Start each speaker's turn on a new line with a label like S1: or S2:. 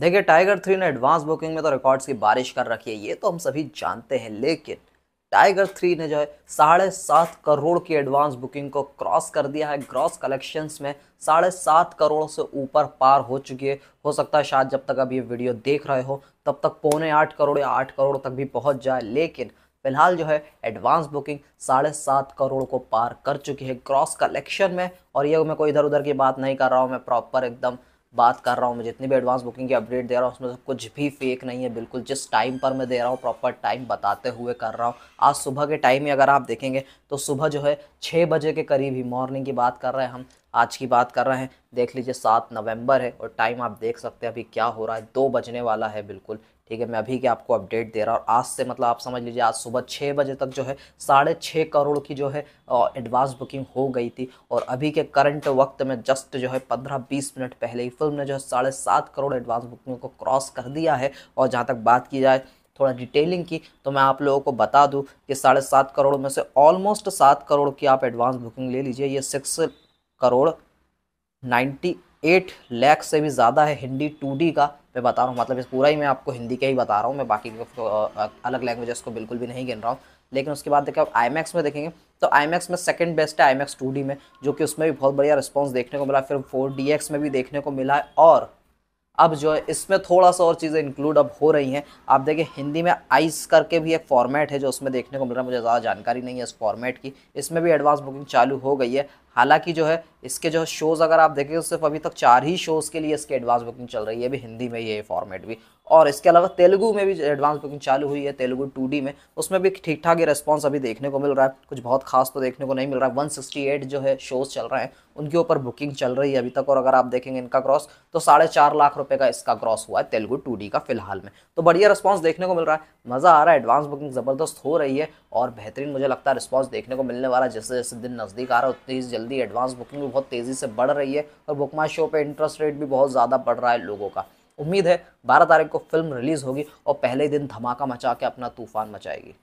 S1: देखिए टाइगर थ्री ने advance booking में तो रिकॉर्ड्स की बारिश कर रखी है ये तो हम सभी जानते हैं लेकिन टाइगर थ्री ने जो है साढ़े सात करोड़ की एडवांस बुकिंग को क्रॉस कर दिया है ग्रॉस कलेक्शंस में साढ़े सात करोड़ से ऊपर पार हो चुकी है हो सकता है शायद जब तक आप ये वीडियो देख रहे हो तब तक पौने आठ करोड़ या आठ करोड़ तक भी पहुंच जाए लेकिन फिलहाल जो है एडवांस बुकिंग साढ़े सात करोड़ को पार कर चुकी है क्रॉस कलेक्शन में और ये मैं कोई इधर उधर की बात नहीं कर रहा हूँ मैं प्रॉपर एकदम बात कर रहा हूँ मैं जितनी भी एडवांस बुकिंग की अपडेट दे रहा हूँ उसमें से तो कुछ भी फेक नहीं है बिल्कुल जिस टाइम पर मैं दे रहा हूँ प्रॉपर टाइम बताते हुए कर रहा हूँ आज सुबह के टाइम में अगर आप देखेंगे तो सुबह जो है छः बजे के करीब ही मॉर्निंग की बात कर रहे हैं हम आज की बात कर रहे हैं देख लीजिए सात नवंबर है और टाइम आप देख सकते हैं अभी क्या हो रहा है दो बजने वाला है बिल्कुल ठीक है मैं अभी के आपको अपडेट दे रहा हूँ और आज से मतलब आप समझ लीजिए आज सुबह छः बजे तक जो है साढ़े छः करोड़ की जो है एडवांस बुकिंग हो गई थी और अभी के करंट वक्त में जस्ट जो है पंद्रह बीस मिनट पहले ही फिल्म ने जो है साढ़े सात करोड़ एडवांस बुकिंग को क्रॉस कर दिया है और जहाँ तक बात की जाए थोड़ा डिटेलिंग की तो मैं आप लोगों को बता दूँ कि साढ़े सात करोड़ में से ऑलमोस्ट सात करोड़ की आप एडवांस बुकिंग ले लीजिए ये six crore ninety eight lakh से भी ज़्यादा है हिंदी टू डी का मैं बता रहा हूँ मतलब इस पूरा ही मैं आपको हिंदी के ही बता रहा हूँ मैं बाकी तो अलग लैंग्वेजेस को बिल्कुल भी नहीं गिन रहा हूँ लेकिन उसके बाद देखिए आप आई में देखेंगे तो आई में सेकंड बेस्ट है आई मैक्स में जो कि उसमें भी बहुत बढ़िया रिस्पॉन्स देखने को मिला फिर फोर में भी देखने को मिला है और अब जो है इसमें थोड़ा सा और चीज़ें इंक्लूड अब हो रही हैं आप देखिए हिंदी में आइस करके भी एक फॉर्मेट है जो उसमें देखने को मिल रहा है मुझे ज़्यादा जानकारी नहीं है इस फॉर्मेट की इसमें भी एडवांस बुकिंग चालू हो गई है हालांकि जो है इसके जो शोज़ अगर आप देखें तो सिर्फ अभी तक चार ही शोज़ के लिए इसके एडवांस बुकिंग चल रही है अभी हिंदी में ये फॉर्मेट भी और इसके अलावा तेलुगू में भी एडवांस बुकिंग चालू हुई है तेलुगू टू में उसमें भी ठीक ठाक ये रिस्पॉन्स अभी देखने को मिल रहा है कुछ बहुत खास तो देखने को नहीं मिल रहा है वन जो है शोज़ चल रहे हैं उनके ऊपर बुकिंग चल रही है अभी तक और अगर आप देखेंगे इनका क्रॉस तो साढ़े चार लाख रुपये का इसका क्रॉस हुआ है तेलुगु टू का फिलहाल में तो बढ़िया रिस्पॉन्स देखने को मिल रहा है मज़ा आ रहा है एडवांस बुकिंग ज़बरदस्त हो रही है और बेहतरीन मुझे लगता है रिस्पॉन्स देखने को मिलने वाला जैसे जैसे दिन नज़दीक आ रहा है उतनी ही जल्दी एडवांस बुकिंग भी बहुत तेज़ी से बढ़ रही है और बुक माई शो पर इंटरेस्ट रेट भी बहुत ज़्यादा बढ़ रहा है लोगों का उम्मीद है बारह तारीख को फिल्म रिलीज़ होगी और पहले दिन धमाका मचा के अपना तूफान मचाएगी